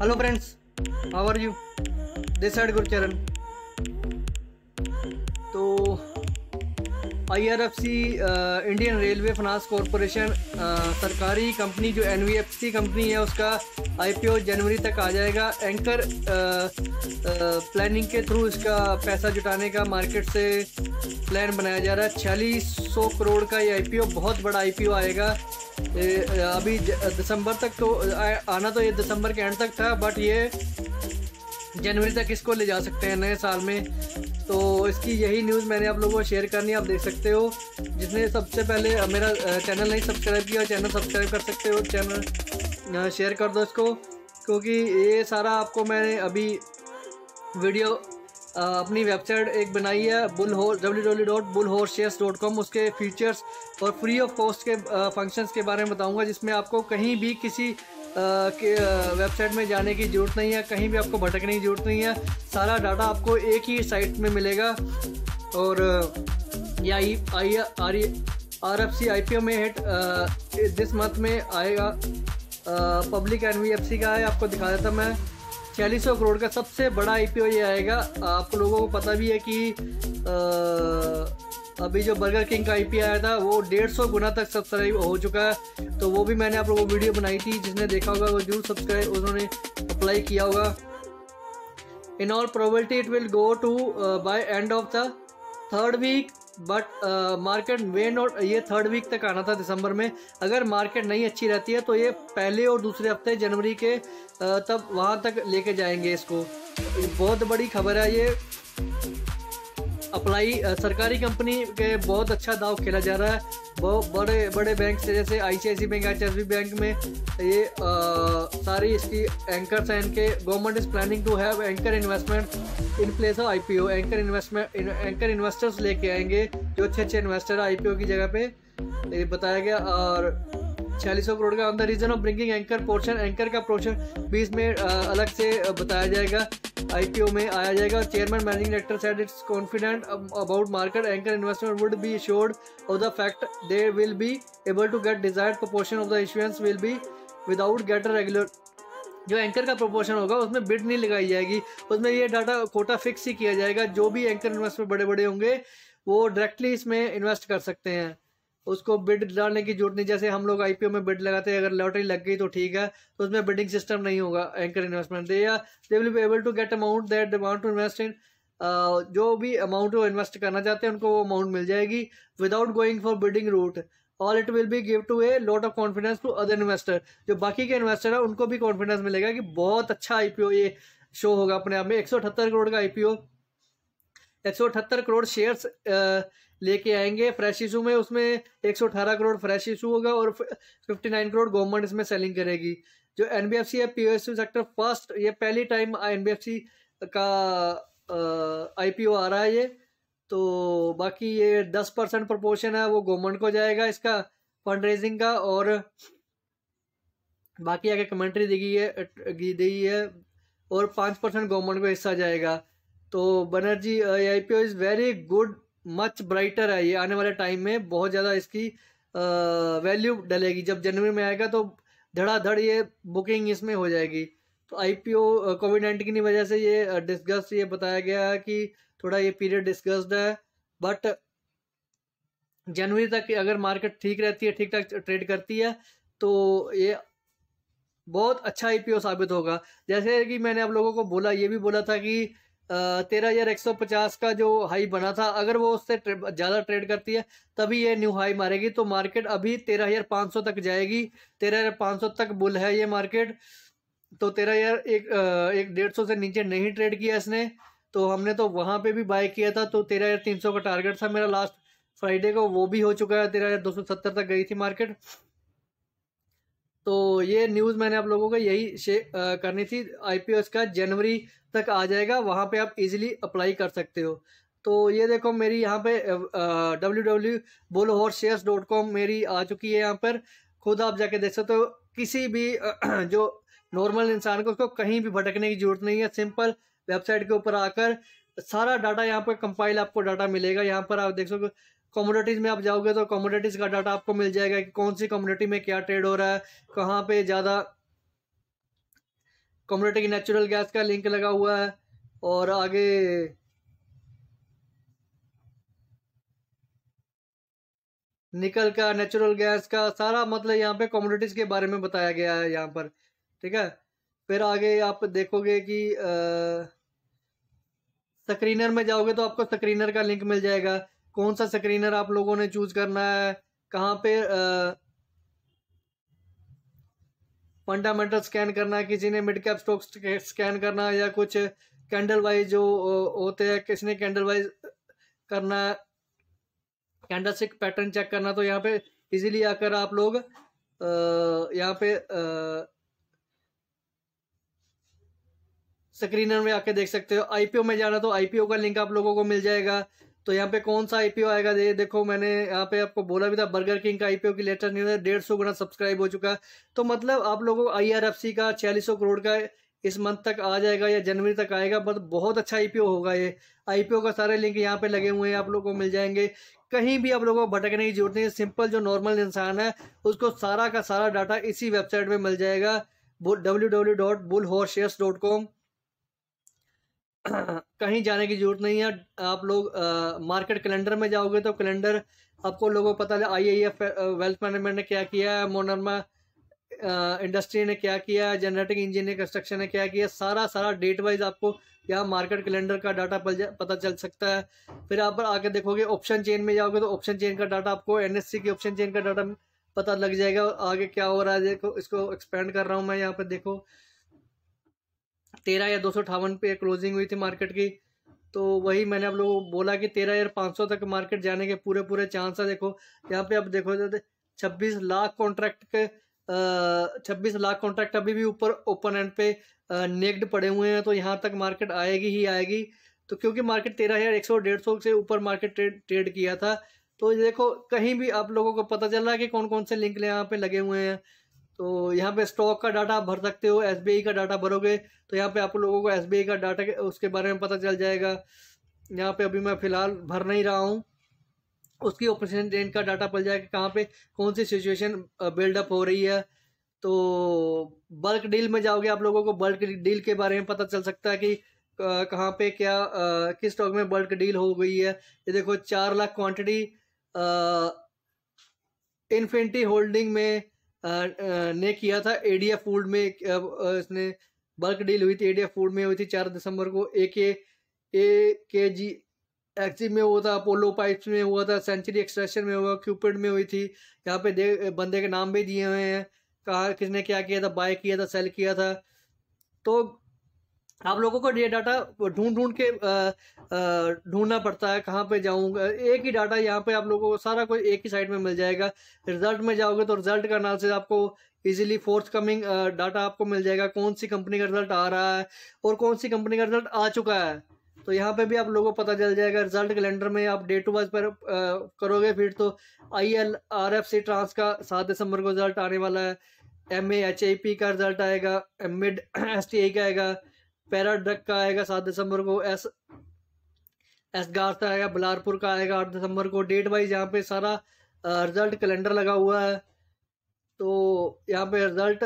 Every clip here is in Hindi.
hello friends how are you this side तो I R F C Indian railway finance corporation सरकारी कंपनी जो N V F C company है उसका आई पी ओ जनवरी तक आ जाएगा एंकर प्लानिंग uh, uh, के थ्रू इसका पैसा जुटाने का मार्केट से प्लान बनाया जा रहा है छियालीस सौ करोड़ का ये आई पी ओ बहुत बड़ा आई पी ओ आएगा अभी दिसंबर तक तो आना तो ये दिसंबर के एंड तक था बट ये जनवरी तक इसको ले जा सकते हैं नए साल में तो इसकी यही न्यूज़ मैंने आप लोगों को शेयर करनी है आप देख सकते हो जिसने सबसे पहले मेरा चैनल नहीं सब्सक्राइब किया चैनल सब्सक्राइब कर सकते हो चैनल शेयर कर दो इसको क्योंकि ये सारा आपको मैंने अभी वीडियो अपनी वेबसाइट एक बनाई है bull W W dot bull shares dot com उसके फीचर्स और फ्री ऑफ कॉस्ट के फंक्शंस के बारे में बताऊंगा जिसमें आपको कहीं भी किसी वेबसाइट में जाने की ज़रूरत नहीं है कहीं भी आपको भटकने की ज़रूरत नहीं है सारा डाटा आपको एक ही साइट में मिलेगा और ये I I R R F C I P O में हेट दिस मंथ में आएगा public N V F C का है आपको दिखा देता मैं छियालीस सौ करोड़ का सबसे बड़ा आई e पी ये आएगा आप लोगों को पता भी है कि आ, अभी जो बर्गर किंग का आई e पी आया था वो डेढ़ सौ गुना तक सब्सक्राइब हो चुका है तो वो भी मैंने आप लोगों को वीडियो बनाई थी जिसने देखा होगा वो जरूर सब्सक्राइब उन्होंने अप्लाई किया होगा in all probability it will go to by end of the third week but market मेन और ये थर्ड वीक तक आना था दिसंबर में अगर मार्केट नहीं अच्छी रहती है तो ये पहले और दूसरे हफ्ते जनवरी के uh, तब वहाँ तक लेके जाएंगे इसको बहुत बड़ी खबर है ये अप्लाई uh, सरकारी कंपनी के बहुत अच्छा दाव खेला जा रहा है वो बड़े बड़े बैंक से जैसे I C C I bank H bank में ये आ, सारी इसकी एंकर्स हैं इनके government is planning to have anchor investment in place of O anchor investment anchor investors लेके आएंगे जो अच्छे अच्छे इन्वेस्टर आई पी ओ की जगह पे ये बताया गया और छियालीस सौ करोड़ का on the reason of bringing anchor portion anchor का पोर्शन बीस में अलग से बताया जाएगा आईपीओ में आया जाएगा chairman managing director said it's confident about market anchor investment would be assured of the fact they will be able to get desired proportion of the issuance will be without get a regular जो एंकर का प्रोपोर्शन होगा उसमें बिड नहीं लगाई जाएगी उसमें ये डाटा कोटा फिक्स ही किया जाएगा जो भी एंकर इन्वेस्टमेंट बड़े बड़े होंगे वो डायरेक्टली इसमें इन्वेस्ट कर सकते हैं उसको बिड डालने की जरूरत नहीं जैसे हम लोग आईपीओ में बिड लगाते हैं अगर लॉटरी लग गई तो ठीक है तो उसमें बिडिंग सिस्टम नहीं होगा एंकर इन्वेस्टमेंट दे या they will be able to get amount that want to invest in जो भी अमाउंट वो इन्वेस्ट करना चाहते हैं उनको वो अमाउंट मिल जाएगी without going for bidding route all it will be give to a lot of confidence to other investor जो बाकी के इन्वेस्टर है उनको भी कॉन्फिडेंस मिलेगा कि बहुत अच्छा आई ये शो होगा अपने आप में एक करोड़ का आई एक करोड़ शेयर्स लेके आएंगे फ्रेश इशू में उसमें 118 करोड़ फ्रेश इशू होगा और 59 करोड़ गवर्नमेंट इसमें सेलिंग करेगी जो एन है पीओएसयू सेक्टर फर्स्ट ये पहली टाइम एन का आईपीओ आ रहा है ये तो बाकी ये दस परसेंट प्रपोर्शन है वो गवर्नमेंट को जाएगा इसका फंड रेजिंग का और बाकी आगे कमेंट्री दी गई है दी है और पाँच परसेंट गवर्नमेंट को हिस्सा जाएगा तो Banerjee I P O is very good much brighter है ये आने वाले टाइम में बहुत ज़्यादा इसकी वैल्यू डलेगी जब जनवरी में आएगा तो धड़ाधड़ ये बुकिंग इसमें हो जाएगी तो आईपीओ कोविड नाइन्टीन की वजह से ये डिस्कस ये बताया गया है कि थोड़ा ये पीरियड डिस्कस्ड है बट जनवरी तक अगर मार्केट ठीक रहती है ठीक ठाक ट्रेड करती है तो ये बहुत अच्छा आईपीओ साबित होगा जैसे कि मैंने आप लोगों को बोला ये भी बोला था कि तेरह हज़ार एक सौ पचास का जो हाई बना था अगर वो उससे ज़्यादा ट्रेड करती है तभी ये न्यू हाई मारेगी तो मार्केट अभी तेरह हज़ार पाँच सौ तक जाएगी तेरह हज़ार पाँच सौ तक बुल है ये मार्केट तो तेरह हज़ार एक एक डेढ़ सौ से नीचे नहीं ट्रेड किया इसने तो हमने तो वहाँ पे भी बाय किया था तो तेरह हज़ार तीन सौ का टारगेट था मेरा लास्ट फ्राइडे को वो भी हो चुका है तेरह हज़ार दो सौ सत्तर तक गई थी मार्केट तो ये न्यूज़ मैंने आप लोगों को यही करनी थी आई का जनवरी तक आ जाएगा वहाँ पे आप इजीली अप्लाई कर सकते हो तो ये देखो मेरी यहाँ पे डब्ल्यू डब्ल्यू बोलो शेयर्स डॉट कॉम मेरी आ चुकी है यहाँ पर खुद आप जाके देख सकते हो किसी भी जो नॉर्मल इंसान को उसको कहीं भी भटकने की जरूरत नहीं है सिंपल वेबसाइट के ऊपर आकर सारा डाटा यहाँ पर कंपाइल आपको डाटा मिलेगा यहाँ पर आप देख सको कॉमोडिटीज़ में आप जाओगे तो कॉमोडिटीज़ का डाटा आपको मिल जाएगा कि कौन सी कम्युनिटी में क्या ट्रेड हो रहा है कहाँ पे ज़्यादा कम्युनिटी की नेचुरल गैस का लिंक लगा हुआ है और आगे निकल का नेचुरल गैस का सारा मतलब यहाँ पे कम्युनिटीज़ के बारे में बताया गया है यहाँ पर ठीक है फिर आगे आप देखोगे कि आ, स्क्रीनर में जाओगे तो आपको स्क्रीनर का लिंक मिल जाएगा कौन सा स्क्रीनर आप लोगों ने चूज करना है कहाँ पे फंडामेंटल स्कैन करना है किसी ने मिड कैप स्टॉक स्कैन करना है या कुछ कैंडल वाइज जो होते हैं किसने कैंडल वाइज करना है कैंडल से पैटर्न चेक करना तो यहाँ पे इजीली आकर आप लोग यहाँ पे स्क्रीनर में आके देख सकते हो आईपीओ में जाना तो आईपीओ का लिंक आप लोगों को मिल जाएगा तो यहाँ पे कौन सा आईपीओ आएगा ये देखो मैंने यहाँ पे आपको बोला भी था बर्गर किंग का आईपीओ की लेटर न्यूज है डेढ़ सौ गुना सब्सक्राइब हो चुका है तो मतलब आप लोगों को आईआरएफसी का छियालीस सौ करोड़ का इस मंथ तक आ जाएगा या जनवरी तक आएगा बट बहुत अच्छा आईपीओ होगा ये आईपीओ का सारे लिंक यहाँ पे लगे हुए हैं आप लोगों को मिल जाएंगे कहीं भी आप लोगों को भटकने की जरूरत नहीं सिंपल जो नॉर्मल इंसान है उसको सारा का सारा डाटा इसी वेबसाइट पर मिल जाएगा W W dot bull horse dot com कहीं जाने की ज़रूरत नहीं है आप लोग आ, मार्केट कैलेंडर में जाओगे तो कैलेंडर आपको लोगों को पता है एफ वेल्थ मैनेजमेंट ने क्या किया है मोनरमा इंडस्ट्री ने क्या किया है जेनेटिक इंजीनियर कंस्ट्रक्शन ने क्या किया सारा सारा डेट वाइज आपको यहाँ मार्केट कैलेंडर का डाटा पता चल सकता है फिर आप आके देखोगे ऑप्शन चेन में जाओगे तो ऑप्शन चेन का डाटा आपको एन की ऑप्शन चेन का डाटा पता लग जाएगा आगे क्या हो रहा है देखो इसको एक्सपेंड कर रहा हूँ मैं यहाँ पर देखो तेरह या दो सौ अठावन पे क्लोजिंग हुई थी मार्केट की तो वही मैंने आप लोगों को बोला कि तेरह हजार पाँच सौ तक मार्केट जाने के पूरे पूरे चांस है देखो यहाँ पे आप देखो छब्बीस लाख कॉन्ट्रैक्ट के छब्बीस लाख कॉन्ट्रैक्ट अभी भी ऊपर ओपन एंड पे नेक्ड पड़े हुए हैं तो यहाँ तक मार्केट आएगी ही आएगी तो क्योंकि मार्केट तेरह हज़ार एक सौ डेढ़ सौ से ऊपर मार्केट ट्रेड ट्रेड किया था तो देखो कहीं भी आप लोगों को पता चल रहा है कि कौन कौन से लिंक यहाँ पे लगे हुए हैं तो यहाँ पे स्टॉक का डाटा आप भर सकते हो एस का डाटा भरोगे तो यहाँ पे आप लोगों को एस का डाटा उसके बारे में पता चल जाएगा यहाँ पे अभी मैं फ़िलहाल भर नहीं रहा हूँ उसकी ऑपरेशन रेंट का डाटा पड़ जाएगा कहाँ पे कौन सी सिचुएशन बिल्डअप हो रही है तो बल्क डील में जाओगे आप लोगों को बल्क डील के बारे में पता चल सकता है कि कहाँ पे क्या आ, किस स्टॉक में बल्क डील हो गई है ये देखो चार लाख क्वांटिटी इन्फिनिटी होल्डिंग में ने किया था एडीएफ फूड में इसने बल्क डील हुई थी एडीएफ फूड में हुई थी चार दिसंबर को ए के ए के जी एक्सी में हुआ था अपोलो पाइप्स में हुआ था सेंचुरी एक्सट्रेशन में हुआ क्यूपिड में हुई थी यहाँ पे देख बंदे के नाम भी दिए हुए हैं कहा किसने क्या किया था बाय किया था सेल किया था तो आप लोगों को ये डाटा ढूंढ ढूंढ के ढूंढना पड़ता है कहाँ पे जाऊँगा एक ही डाटा यहाँ पे आप लोगों को सारा कोई एक ही साइड में मिल जाएगा रिजल्ट में जाओगे तो रिजल्ट का से आपको इजीली फोर्थ कमिंग डाटा आपको मिल जाएगा कौन सी कंपनी का रिजल्ट आ रहा है और कौन सी कंपनी का रिजल्ट आ चुका है तो यहाँ पे भी आप लोगों को पता चल जाएगा रिजल्ट कैलेंडर में आप डे टू वाइज पर करोगे फिर तो I L R F C trans का सात दिसंबर को रिजल्ट आने वाला है M A H I P का रिजल्ट आएगा एम एड एस टी आई का आएगा पैराड्रग का आएगा सात दिसंबर को एस एस का आएगा बलारपुर का आएगा आठ दिसंबर को डेट वाइज यहाँ पे सारा रिजल्ट कैलेंडर लगा हुआ है तो यहाँ पे रिजल्ट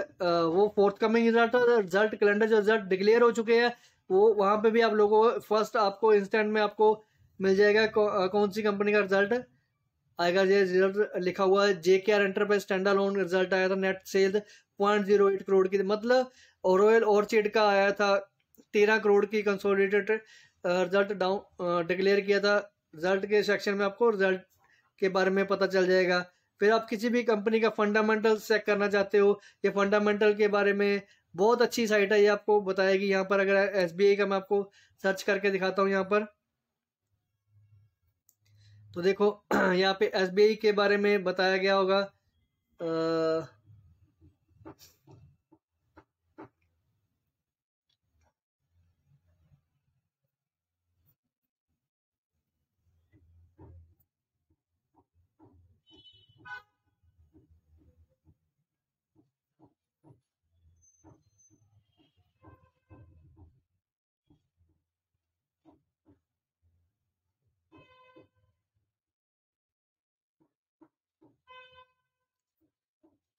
वो forthcoming result result calendar जो रिजल्ट डिक्लेयर हो चुके हैं वो वहाँ पे भी आप लोगों को फर्स्ट आपको इंस्टेंट में आपको मिल जाएगा कौ, कौन सी कंपनी का रिजल्ट आएगा ये रिजल्ट लिखा हुआ है J K R enterprise standalone result आया था net sales point zero eight crore की मतलब ओरोयल ऑर्चिड का आया था तेरह करोड़ की कंसोलिडेटेड रिजल्ट डाउन डिक्लेयर किया था रिजल्ट के सेक्शन में आपको रिजल्ट के बारे में पता चल जाएगा फिर आप किसी भी कंपनी का फंडामेंटल चेक करना चाहते हो ये फंडामेंटल के बारे में बहुत अच्छी साइट है ये आपको बताएगी यहाँ पर अगर एस का मैं आपको सर्च करके दिखाता हूँ यहाँ पर तो देखो यहाँ पे एस के बारे में बताया गया होगा आ, uh,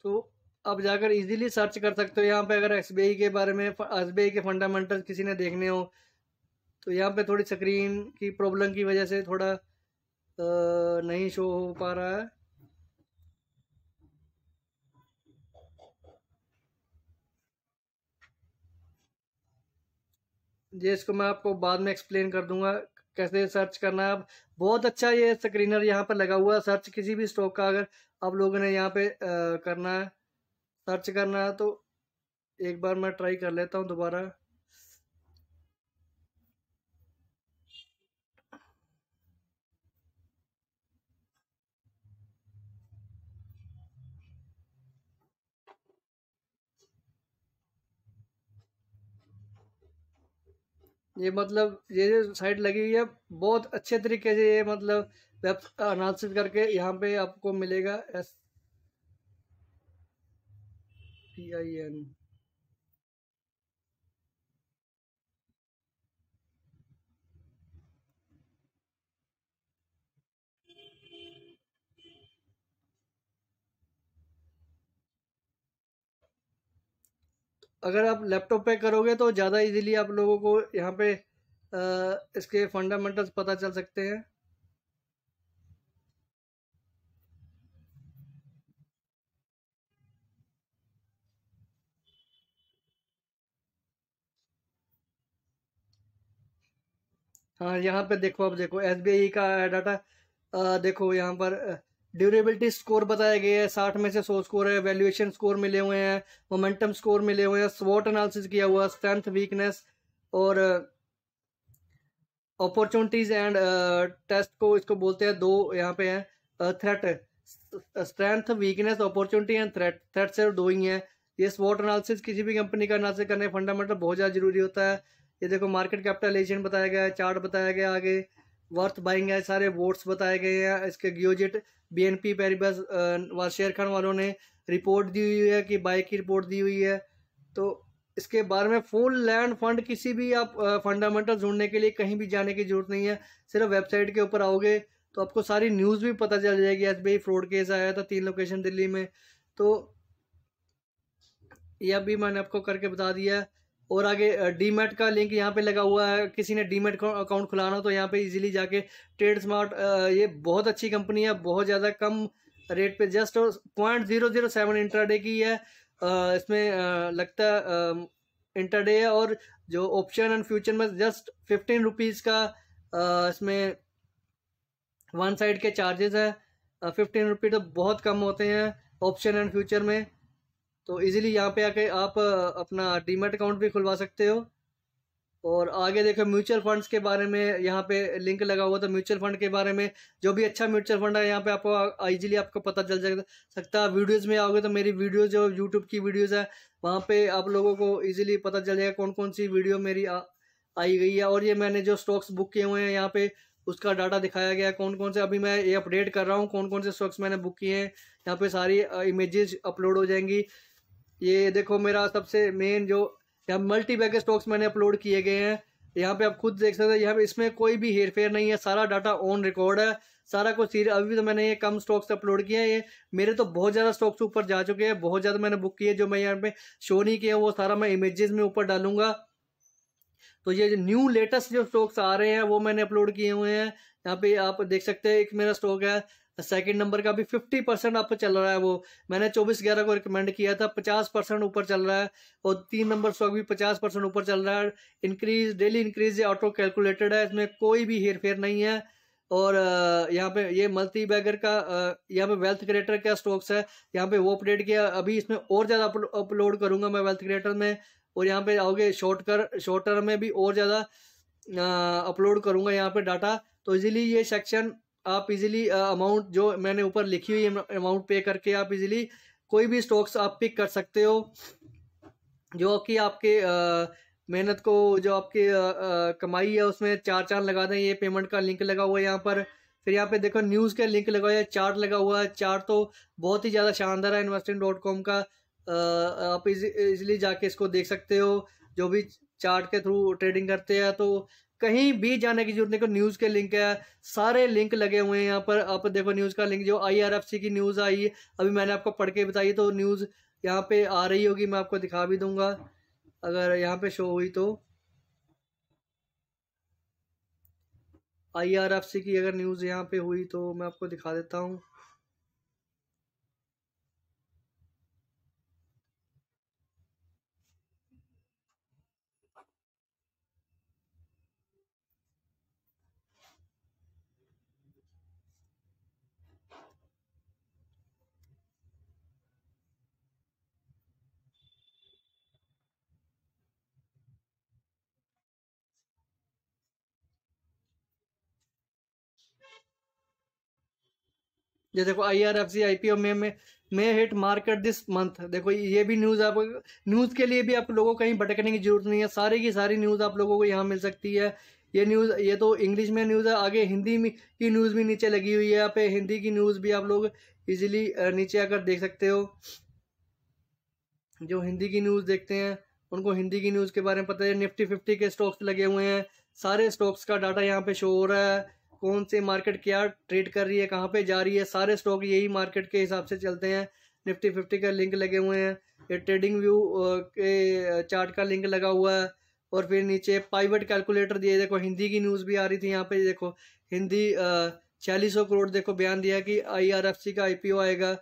तो आप जाकर इजीली सर्च कर सकते हो यहाँ पे अगर एस के बारे में एस के फंडामेंटल किसी ने देखने हो तो यहाँ पे थोड़ी स्क्रीन की प्रॉब्लम की वजह से थोड़ा आ, नहीं शो हो पा रहा है ये इसको मैं आपको बाद में एक्सप्लेन कर दूंगा कैसे सर्च करना है अब बहुत अच्छा ये स्क्रीनर यहाँ पर लगा हुआ है सर्च किसी भी स्टॉक का अगर आप लोगों ने यहाँ पे करना है सर्च करना है तो एक बार मैं ट्राई कर लेता हूँ दोबारा ये मतलब ये जो साइट लगी हुई है बहुत अच्छे तरीके से ये मतलब वेब अनाउंसित करके यहाँ पे आपको मिलेगा एस पी आई एन अगर आप लैपटॉप पे करोगे तो ज़्यादा इजीली आप लोगों को यहाँ पे आ, इसके फंडामेंटल्स पता चल सकते हैं हाँ यहाँ पे देखो आप देखो एस का डाटा देखो यहाँ पर ड्यूरेबिलिटी स्कोर बताया गया है साठ में से सौ स्कोर है वैल्यूएशन स्कोर मिले हुए हैं मोमेंटम स्कोर मिले हुए हैं स्वॉट एनालिसिस किया हुआ स्ट्रेंथ वीकनेस और अपॉर्चुनिटीज एंड टेस्ट को इसको बोलते हैं दो यहाँ पे हैं threat strength weakness opportunity and threat threat सिर्फ दो ही हैं ये स्वॉट एनालिसिस किसी भी कंपनी का एनालिसिस करने फंडामेंटल बहुत ज़्यादा जरूरी होता है ये देखो मार्केट कैपिटलाइजेशन बताया गया है चार्ट बताया गया आगे वर्थ बाइंग है सारे वोट्स बताए गए हैं इसके ग्योजिट एन पी शेर खान वालों ने रिपोर्ट दी हुई है कि बाइक की रिपोर्ट दी हुई है तो इसके बारे में फुल लैंड फंड किसी भी आप फंडामेंटल ढूंढने के लिए कहीं भी जाने की जरूरत नहीं है सिर्फ वेबसाइट के ऊपर आओगे तो आपको सारी न्यूज़ भी पता चल जाएगी एस फ्रॉड केस आया था तीन लोकेशन दिल्ली में तो यह भी मैंने आपको करके बता दिया है और आगे डीमेट का लिंक यहाँ पे लगा हुआ है किसी ने डीमेट अकाउंट खुलाना हो तो यहाँ पे इजीली जाके ट्रेड स्मार्ट ये बहुत अच्छी कंपनी है बहुत ज़्यादा कम रेट पे जस्ट और point zero zero seven day की है इसमें लगता है डे है और जो ऑप्शन एंड फ्यूचर में जस्ट फिफ्टीन रुपीज़ का इसमें वन साइड के चार्जेस है फिफ्टीन रुपी तो बहुत कम होते हैं ऑप्शन एंड फ्यूचर में तो इजीली यहाँ पे आके आप अपना डीमेट अकाउंट भी खुलवा सकते हो और आगे देखो म्यूचुअल फंड्स के बारे में यहाँ पे लिंक लगा हुआ था म्यूचुअल फंड के बारे में जो भी अच्छा म्यूचुअल फंड है यहाँ पे आपको इजीली आपको पता चल जाएगा सकता है वीडियोज़ में आओगे तो मेरी वीडियो जो यूट्यूब की वीडियोज़ है वहाँ पे आप लोगों को इजीली पता चल जाएगा कौन कौन सी वीडियो मेरी आई गई है और ये मैंने जो स्टॉक्स बुक किए हुए हैं यहाँ पे उसका डाटा दिखाया गया है कौन कौन से अभी मैं ये अपडेट कर रहा हूँ कौन कौन से स्टॉक्स मैंने बुक किए हैं यहाँ पे सारी इमेजेस अपलोड हो जाएंगी ये देखो मेरा सबसे मेन जो यहाँ मल्टी बैग स्टॉक्स मैंने अपलोड किए गए हैं यहाँ पे आप खुद देख सकते हो यहाँ पे इसमें कोई भी हेर फेर नहीं है सारा डाटा ऑन रिकॉर्ड है सारा कुछ सीर अभी भी तो मैंने ये कम स्टॉक्स अपलोड किए हैं ये मेरे तो बहुत ज़्यादा स्टॉक्स ऊपर जा चुके हैं बहुत ज़्यादा मैंने बुक किए जो मैं यहाँ पे शो नहीं किया वो सारा मैं इमेजेस में ऊपर डालूंगा तो ये न्यू लेटेस्ट जो स्टॉक्स आ रहे हैं वो मैंने अपलोड किए हुए हैं यहाँ पे आप देख सकते हैं एक मेरा स्टॉक है सेकंड नंबर का भी 50 परसेंट अप चल रहा है वो मैंने 24 ग्यारह को रिकमेंड किया था 50 परसेंट ऊपर चल रहा है और तीन नंबर स्टॉक भी 50 परसेंट ऊपर चल रहा है इंक्रीज डेली इंक्रीज ये ऑटो कैलकुलेटेड है इसमें कोई भी हेर फेर नहीं है और यहाँ पे ये मल्टी बैगर का यहाँ पे वेल्थ क्रिएटर का स्टॉक्स है यहाँ पे वो अपडेट किया अभी इसमें और ज़्यादा अपलोड करूँगा मैं वेल्थ क्रिएटर में और यहाँ पे आओगे शॉर्ट कर शॉर्टर में भी और ज़्यादा अपलोड करूँगा यहाँ पे डाटा तो इजीली ये सेक्शन आप इजीली अमाउंट जो मैंने ऊपर लिखी हुई अमाउंट पे करके आप इजीली कोई भी स्टॉक्स आप पिक कर सकते हो जो कि आपके मेहनत को जो आपके आ, आ, कमाई है उसमें चार चार लगा दें ये पेमेंट का लिंक लगा हुआ है यहाँ पर फिर यहाँ पे देखो न्यूज़ का लिंक लगा हुआ है चार्ट लगा हुआ है चार्ट तो बहुत ही ज़्यादा शानदार है इन्वेस्टिंग डॉट कॉम का आ, आप इजीली जाके इसको देख सकते हो जो भी चार्ट के थ्रू ट्रेडिंग करते हैं तो कहीं भी जाने की जरूरत नहीं न्यूज़ के लिंक है सारे लिंक लगे हुए हैं यहाँ पर आप देखो न्यूज़ का लिंक जो आई की न्यूज़ आई अभी मैंने आपको पढ़ के बताई तो न्यूज़ यहाँ पे आ रही होगी मैं आपको दिखा भी दूंगा अगर यहाँ पे शो हुई तो आई की अगर न्यूज़ यहाँ पे हुई तो मैं आपको दिखा देता हूँ जैसे देखो I R F C I P O में may hit market this month देखो ये भी न्यूज़ आप न्यूज़ के लिए भी आप लोगों को कहीं भटकने की जरूरत नहीं है सारी की सारी न्यूज़ आप लोगों को यहाँ मिल सकती है ये न्यूज़ ये तो इंग्लिश में न्यूज़ है आगे हिंदी में की न्यूज़ भी नीचे लगी हुई है यहाँ पे हिंदी की न्यूज़ भी आप लोग इजीली नीचे आकर देख सकते हो जो हिंदी की न्यूज़ देखते हैं उनको हिंदी की न्यूज़ के बारे में पता है निफ्टी फिफ्टी के स्टॉक्स लगे हुए हैं सारे स्टॉक्स का डाटा यहाँ पे शो हो रहा है कौन से मार्केट क्या ट्रेड कर रही है कहाँ पे जा रही है सारे स्टॉक यही मार्केट के हिसाब से चलते हैं निफ्टी फिफ्टी का लिंक लगे हुए हैं ये ट्रेडिंग व्यू के चार्ट का लिंक लगा हुआ है और फिर नीचे पाइवेट कैलकुलेटर दिए देखो हिंदी की न्यूज़ भी आ रही थी यहाँ पे देखो हिंदी छियालीस करोड़ देखो बयान दिया कि आई का आई आएगा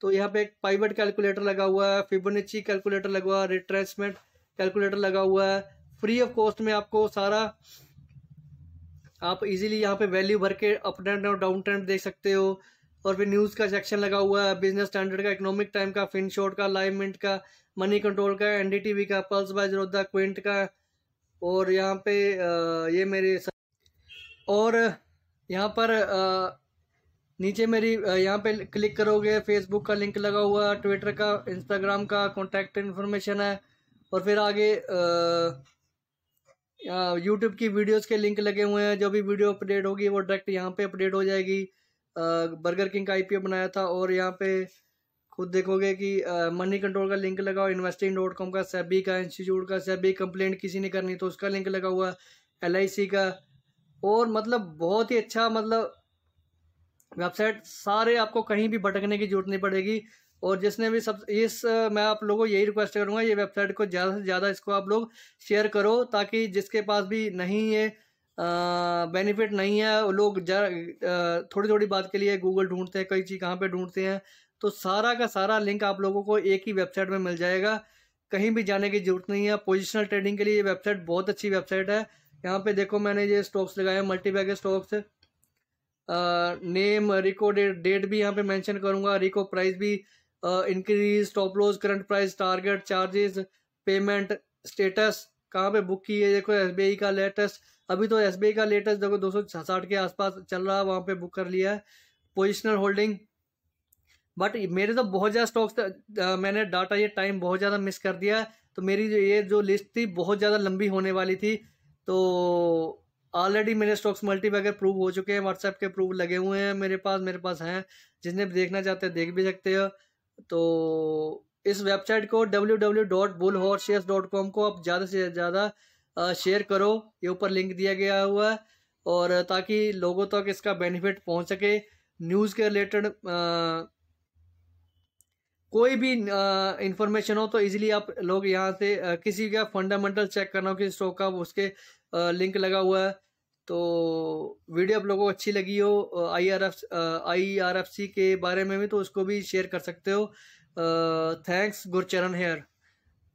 तो यहाँ पे एक पाइवेट कैलकुलेटर लगा हुआ है फिबोनिची कैलकुलेटर लगा हुआ है रिट्रेसमेंट कैलकुलेटर लगा हुआ है फ्री ऑफ कॉस्ट में आपको सारा आप इजीली यहाँ पे वैल्यू भर के अप ट्रेंड और डाउन ट्रेंड देख सकते हो और फिर न्यूज़ का सेक्शन लगा हुआ है बिजनेस स्टैंडर्ड का इकोनॉमिक टाइम का फिन शॉर्ट का लाइवमेंट का मनी कंट्रोल का एनडीटीवी का पल्स बाय जरोदा क्विंट का और यहाँ पे ये मेरे और यहाँ पर नीचे मेरी यहाँ पे क्लिक करोगे फेसबुक का लिंक लगा हुआ ट्विटर का इंस्टाग्राम का कॉन्टैक्ट इन्फॉर्मेशन है और फिर आगे यूट्यूब की वीडियोस के लिंक लगे हुए हैं जो भी वीडियो अपडेट होगी वो डायरेक्ट यहाँ पे अपडेट हो जाएगी बर्गर किंग का आई बनाया था और यहाँ पे खुद देखोगे कि मनी कंट्रोल का लिंक लगा हुआ इन्वेस्टिंग डॉट कॉम का सेबी का इंस्टीट्यूट का सेबी कंप्लेंट किसी ने करनी तो उसका लिंक लगा हुआ एल का और मतलब बहुत ही अच्छा मतलब वेबसाइट सारे आपको कहीं भी भटकने की जरूरत नहीं पड़ेगी और जिसने भी सब इस मैं आप लोगों को यही रिक्वेस्ट करूँगा ये वेबसाइट को ज़्यादा से ज़्यादा इसको आप लोग शेयर करो ताकि जिसके पास भी नहीं है बेनिफिट नहीं है लोग थोड़ी थोड़ी बात के लिए गूगल ढूंढते हैं कई चीज़ कहाँ पे ढूंढते हैं तो सारा का सारा लिंक आप लोगों को एक ही वेबसाइट में मिल जाएगा कहीं भी जाने की ज़रूरत नहीं है पोजिशनल ट्रेडिंग के लिए ये वेबसाइट बहुत अच्छी वेबसाइट है यहाँ पर देखो मैंने ये स्टॉक्स लगाए हैं मल्टी बैग स्टॉक्स नेम रिको डेट डेट भी यहाँ पे मेंशन करूँगा रिको प्राइस भी increase stop loss current price target charges payment status कहाँ पे बुक की है देखो एसबीआई का लेटेस्ट अभी तो एसबीआई का लेटेस्ट देखो दो के आसपास चल रहा है वहाँ पे बुक कर लिया है पोजिशनल होल्डिंग बट मेरे तो बहुत ज़्यादा स्टॉक्स मैंने डाटा ये टाइम बहुत ज़्यादा मिस कर दिया तो मेरी जो ये जो लिस्ट थी बहुत ज़्यादा लंबी होने वाली थी तो ऑलरेडी मेरे स्टॉक्स मल्टी बैगर प्रूव हो चुके हैं व्हाट्सएप के प्रूव लगे हुए हैं मेरे पास मेरे पास हैं जिसने देखना चाहते हैं देख भी सकते हो तो इस वेबसाइट को www.bullhorseshares.com को आप ज़्यादा से ज़्यादा शेयर करो ये ऊपर लिंक दिया गया हुआ है और ताकि लोगों तक तो इसका बेनिफिट पहुंच सके न्यूज़ के रिलेटेड कोई भी इंफॉर्मेशन हो तो इजीली आप लोग यहाँ से आ, किसी का फंडामेंटल चेक करना हो किसी स्टॉक का उसके आ, लिंक लगा हुआ है तो वीडियो आप लोगों को अच्छी लगी हो I R F I R F C के बारे में भी तो उसको भी शेयर कर सकते हो thanks Gurcharan here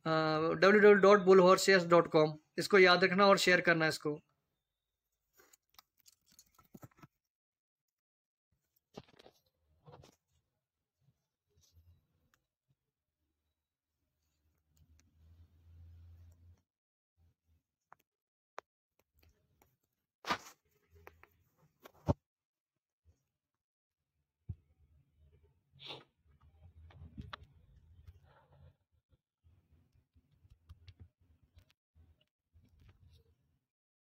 W W dot बुलहोर हॉर्स डॉट कॉम इसको याद रखना और शेयर करना इसको